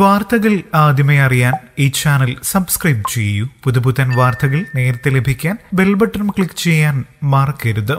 വാർത്തകൾ ആദ്യമേ അറിയാൻ ഈ ചാനൽ സബ്സ്ക്രൈബ് ചെയ്യൂ പുതുപുത്തൻ വാർത്തകൾ നേരത്തെ ലഭിക്കാൻ ബെൽ ബട്ടൺ ക്ലിക്ക് ചെയ്യാൻ മറക്കരുത്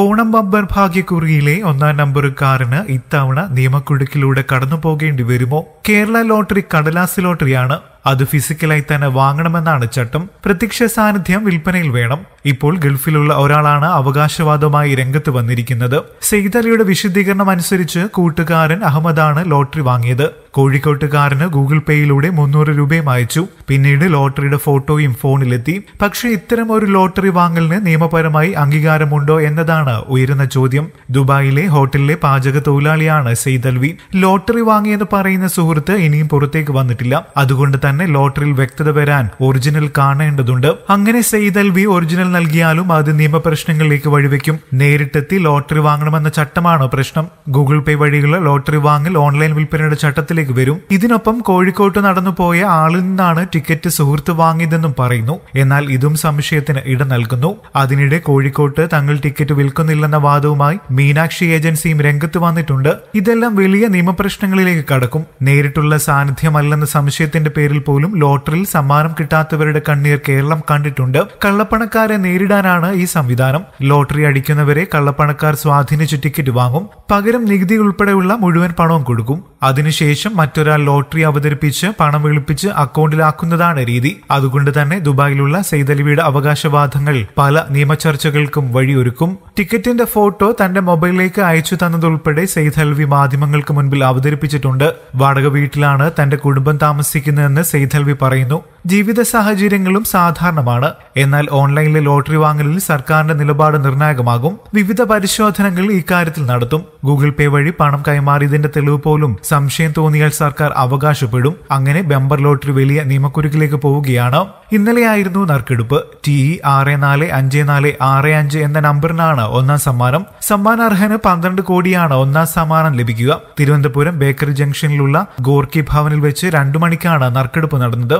ഓണം ബമ്പർ ഭാഗ്യക്കുറിയിലെ ഒന്നാം നമ്പർ കാറിന് ഇത്തവണ നിയമക്കുടുക്കിലൂടെ കടന്നു പോകേണ്ടി വരുമോ കേരള ലോട്ടറി കടലാസ് ലോട്ടറിയാണ് അത് ഫിസിക്കലായി തന്നെ വാങ്ങണമെന്നാണ് ചട്ടം പ്രത്യക്ഷ സാന്നിധ്യം വിൽപ്പനയിൽ വേണം ഇപ്പോൾ ഗൾഫിലുള്ള ഒരാളാണ് അവകാശവാദമായി രംഗത്ത് വന്നിരിക്കുന്നത് സെയ്തലിയുടെ വിശദീകരണം അനുസരിച്ച് കൂട്ടുകാരൻ അഹമ്മദാണ് ലോട്ടറി വാങ്ങിയത് കോഴിക്കോട്ടുകാരന് ഗൂഗിൾ പേയിലൂടെ മുന്നൂറ് രൂപയും അയച്ചു പിന്നീട് ലോട്ടറിയുടെ ഫോട്ടോയും ഫോണിലെത്തി പക്ഷേ ഇത്തരം ഒരു ലോട്ടറി വാങ്ങലിന് നിയമപരമായി അംഗീകാരമുണ്ടോ എന്നതാണ് ഉയരുന്ന ചോദ്യം ദുബായിലെ ഹോട്ടലിലെ പാചക തൊഴിലാളിയാണ് സെയ്തൽവി ലോട്ടറി വാങ്ങിയെന്ന് പറയുന്ന സുഹൃത്ത് ഇനിയും പുറത്തേക്ക് വന്നിട്ടില്ല അതുകൊണ്ട് തന്നെ തന്നെ ലോട്ടറിയിൽ വ്യക്തത വരാൻ ഒറിജിനൽ കാണേണ്ടതുണ്ട് അങ്ങനെ സെയ്ദ് അൽവി ഒറിജിനൽ നൽകിയാലും അത് നിയമപ്രശ്നങ്ങളിലേക്ക് വഴിവെക്കും നേരിട്ടെത്തി ലോട്ടറി വാങ്ങണമെന്ന ചട്ടമാണ് പ്രശ്നം ഗൂഗിൾ പേ വഴിയുള്ള ലോട്ടറി വാങ്ങൽ ഓൺലൈൻ വിൽപ്പനയുടെ ചട്ടത്തിലേക്ക് വരും ഇതിനൊപ്പം കോഴിക്കോട്ട് നടന്നു പോയ ആളിൽ നിന്നാണ് ടിക്കറ്റ് സുഹൃത്ത് വാങ്ങിയതെന്നും പറയുന്നു എന്നാൽ ഇതും സംശയത്തിന് ഇട നൽകുന്നു അതിനിടെ കോഴിക്കോട്ട് തങ്ങൾ ടിക്കറ്റ് വിൽക്കുന്നില്ലെന്ന വാദവുമായി മീനാക്ഷി ഏജൻസിയും രംഗത്ത് വന്നിട്ടുണ്ട് ഇതെല്ലാം വലിയ നിയമപ്രശ്നങ്ങളിലേക്ക് കടക്കും നേരിട്ടുള്ള സാന്നിധ്യമല്ലെന്ന സംശയത്തിന്റെ പേരിൽ പോലും ലോട്ടറിയിൽ സമ്മാനം കിട്ടാത്തവരുടെ കണ്ണീർ കേരളം കണ്ടിട്ടുണ്ട് കള്ളപ്പണക്കാരെ നേരിടാനാണ് ഈ സംവിധാനം ലോട്ടറി അടിക്കുന്നവരെ കള്ളപ്പണക്കാർ സ്വാധീനിച്ച് ടിക്കറ്റ് വാങ്ങും പകരം നികുതി ഉൾപ്പെടെയുള്ള മുഴുവൻ പണവും കൊടുക്കും അതിനുശേഷം മറ്റൊരാൾ ലോട്ടറി അവതരിപ്പിച്ച് പണം വിളിപ്പിച്ച് അക്കൗണ്ടിലാക്കുന്നതാണ് രീതി അതുകൊണ്ട് തന്നെ ദുബായിലുള്ള സെയ്തലിവിയുടെ അവകാശവാദങ്ങൾ പല നിയമചർച്ചകൾക്കും വഴിയൊരുക്കും ടിക്കറ്റിന്റെ ഫോട്ടോ തന്റെ മൊബൈലിലേക്ക് അയച്ചു തന്നതുൾപ്പെടെ സെയ്ദ് അൽവി മാധ്യമങ്ങൾക്ക് മുൻപിൽ അവതരിപ്പിച്ചിട്ടുണ്ട് വാടക വീട്ടിലാണ് തന്റെ കുടുംബം താമസിക്കുന്നതെന്ന് സെയ്തൽവി പറയുന്നു ജീവിത സാഹചര്യങ്ങളും സാധാരണമാണ് എന്നാൽ ഓൺലൈനിലെ ലോട്ടറി വാങ്ങലിൽ സർക്കാരിന്റെ നിലപാട് നിർണായകമാകും വിവിധ പരിശോധനകൾ ഇക്കാര്യത്തിൽ നടത്തും ഗൂഗിൾ പേ വഴി പണം കൈമാറിയതിന്റെ തെളിവ് പോലും സംശയം തോന്നിയാൽ സർക്കാർ അവകാശപ്പെടും അങ്ങനെ ബെമ്പർ ലോട്ടറി വലിയ നിയമക്കുരുക്കിലേക്ക് പോവുകയാണ് ഇന്നലെയായിരുന്നു നറുക്കെടുപ്പ് ടി ഇ ആറ് നാല് അഞ്ച് നാല് ആറ് അഞ്ച് എന്ന നമ്പറിനാണ് ഒന്നാം സമ്മാനം സമ്മാനാർഹന് പന്ത്രണ്ട് കോടിയാണ് ഒന്നാം സമ്മാനം ലഭിക്കുക തിരുവനന്തപുരം ബേക്കറി ജംഗ്ഷനിലുള്ള ഗോർക്കി ഭവനിൽ വെച്ച് രണ്ടു മണിക്കാണ് നറുക്കെടുപ്പ് നടന്നത്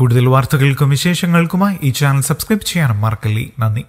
കൂടുതൽ വാർത്തകൾക്കും വിശേഷങ്ങൾക്കുമായി ഈ ചാനൽ സബ്സ്ക്രൈബ് ചെയ്യാനും മറക്കല്ലേ നന്ദി